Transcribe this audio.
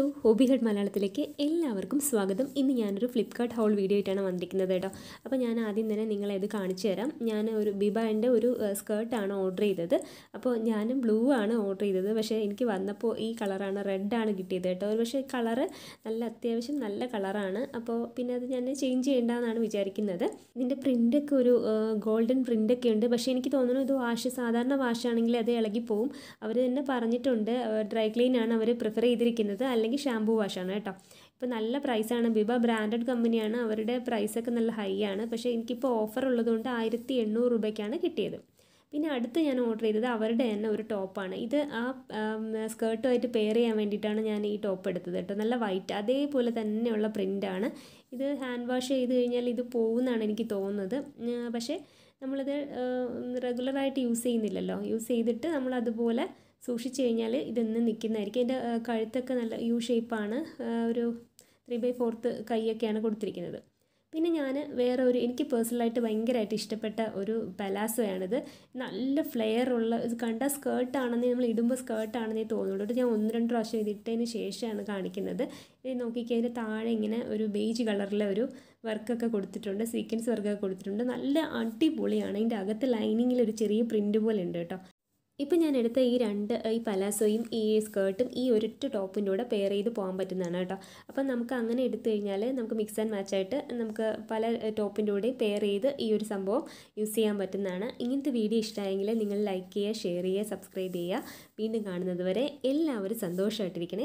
hello ഹോബികൾ മലയാളത്തിലേക്ക് എല്ലാവർക്കും സ്വാഗതം ഇന്ന് ഞാനൊരു ഫ്ലിപ്കാർട്ട് ഹോൾ വീഡിയോ ആയിട്ടാണ് വന്നിരിക്കുന്നത് കേട്ടോ അപ്പോൾ ഞാൻ ആദ്യം തന്നെ നിങ്ങളെ ഇത് കാണിച്ചു തരാം ഞാൻ ഒരു ബിബാൻ്റെ ഒരു സ്കേർട്ടാണ് ഓർഡർ ചെയ്തത് അപ്പോൾ ഞാൻ ബ്ലൂ ആണ് ഓർഡർ ചെയ്തത് പക്ഷേ എനിക്ക് വന്നപ്പോൾ ഈ കളറാണ് റെഡാണ് കിട്ടിയത് കേട്ടോ പക്ഷേ കളറ് നല്ല അത്യാവശ്യം നല്ല കളറാണ് അപ്പോൾ പിന്നെ അത് ഞാൻ ചേഞ്ച് ചെയ്യേണ്ടതെന്നാണ് വിചാരിക്കുന്നത് ഇതിൻ്റെ പ്രിൻ്റൊക്കെ ഒരു ഗോൾഡൻ പ്രിൻ്റൊക്കെ ഉണ്ട് പക്ഷേ എനിക്ക് തോന്നുന്നു ഇത് വാഷ് സാധാരണ വാഷാണെങ്കിൽ അത് ഇളകിപ്പോവും അവർ തന്നെ പറഞ്ഞിട്ടുണ്ട് ഡ്രൈ ക്ലീനാണ് അവർ പ്രിഫർ ചെയ്തിരിക്കുന്നത് അല്ലെങ്കിൽ അല്ലെങ്കിൽ ഷാംപൂ വാഷാണ് കേട്ടോ ഇപ്പോൾ നല്ല പ്രൈസാണ് ബിബ ബ്രാൻഡഡ് കമ്പനിയാണ് അവരുടെ പ്രൈസൊക്കെ നല്ല ഹൈ ആണ് പക്ഷേ എനിക്കിപ്പോൾ ഓഫർ ഉള്ളതുകൊണ്ട് ആയിരത്തി എണ്ണൂറ് രൂപയ്ക്കാണ് കിട്ടിയത് പിന്നെ അടുത്ത് ഞാൻ ഓർഡർ ചെയ്തത് അവരുടെ തന്നെ ഒരു ടോപ്പാണ് ഇത് ആ സ്കേർട്ടുമായിട്ട് പെയർ ചെയ്യാൻ വേണ്ടിയിട്ടാണ് ഞാൻ ഈ ടോപ്പ് എടുത്തത് കേട്ടോ നല്ല വൈറ്റ് അതേപോലെ തന്നെയുള്ള പ്രിൻ്റാണ് ഇത് ഹാൻഡ് വാഷ് ചെയ്ത് കഴിഞ്ഞാൽ ഇത് പോകുമെന്നാണ് എനിക്ക് തോന്നുന്നത് പക്ഷേ നമ്മളിത് റെഗുലറായിട്ട് യൂസ് ചെയ്യുന്നില്ലല്ലോ യൂസ് ചെയ്തിട്ട് നമ്മൾ അതുപോലെ സൂക്ഷിച്ച് കഴിഞ്ഞാൽ ഇതെന്നും നിൽക്കുന്നതായിരിക്കും എൻ്റെ കഴുത്തൊക്കെ നല്ല യു ഷേപ്പാണ് ഒരു ത്രീ ബൈ ഫോർത്ത് കൈയൊക്കെയാണ് കൊടുത്തിരിക്കുന്നത് പിന്നെ ഞാൻ വേറെ ഒരു എനിക്ക് പേഴ്സണലായിട്ട് ഭയങ്കരമായിട്ട് ഇഷ്ടപ്പെട്ട ഒരു പലാസോയാണിത് നല്ല ഫ്ലെയർ ഉള്ള ഇത് കണ്ട സ്കേർട്ടാണെന്ന് നമ്മൾ ഇടുമ്പോൾ സ്കേർട്ടാണെന്നേ തോന്നുള്ളൂ ഞാൻ ഒന്ന് രണ്ട് പ്രാവശ്യം ഇതിട്ടതിന് ശേഷമാണ് കാണിക്കുന്നത് ഇത് നോക്കിക്കഴിഞ്ഞാൽ താഴെ ഇങ്ങനെ ഒരു ബേജ് കളറിലെ ഒരു വർക്കൊക്കെ കൊടുത്തിട്ടുണ്ട് സീക്വൻസ് വർക്കൊക്കെ കൊടുത്തിട്ടുണ്ട് നല്ല അടിപൊളിയാണ് അതിൻ്റെ അകത്ത് ലൈനിങ്ങിൽ ഒരു ചെറിയ പ്രിൻറ്റ് പോലെ ഉണ്ട് കേട്ടോ ഇപ്പം ഞാൻ എടുത്ത ഈ രണ്ട് ഈ പലാസോയും ഈ സ്കേർട്ടും ഈ ഒരൊറ്റ ടോപ്പിൻ്റെ കൂടെ പെയർ ചെയ്ത് പോകാൻ പറ്റുന്നതാണ് കേട്ടോ അപ്പം നമുക്ക് അങ്ങനെ എടുത്തു കഴിഞ്ഞാൽ നമുക്ക് മിക്സ് ആൻഡ് മാച്ച് ആയിട്ട് നമുക്ക് പല ടോപ്പിൻ്റെ കൂടെ പെയർ ചെയ്ത് ഈ ഒരു സംഭവം യൂസ് ചെയ്യാൻ പറ്റുന്നതാണ് ഇങ്ങനത്തെ വീഡിയോ ഇഷ്ടമായെങ്കിൽ നിങ്ങൾ ലൈക്ക് ചെയ്യുക ഷെയർ ചെയ്യുക സബ്സ്ക്രൈബ് ചെയ്യുക വീണ്ടും കാണുന്നത് വരെ എല്ലാവരും സന്തോഷമായിട്ടിരിക്കണേ